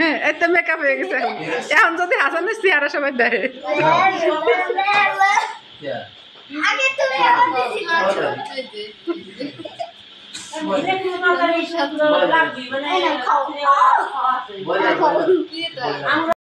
হ্যাঁ এত মেকআপ হয়ে গেছে এখন যদি হাসানের চেহারা সবাই দেখে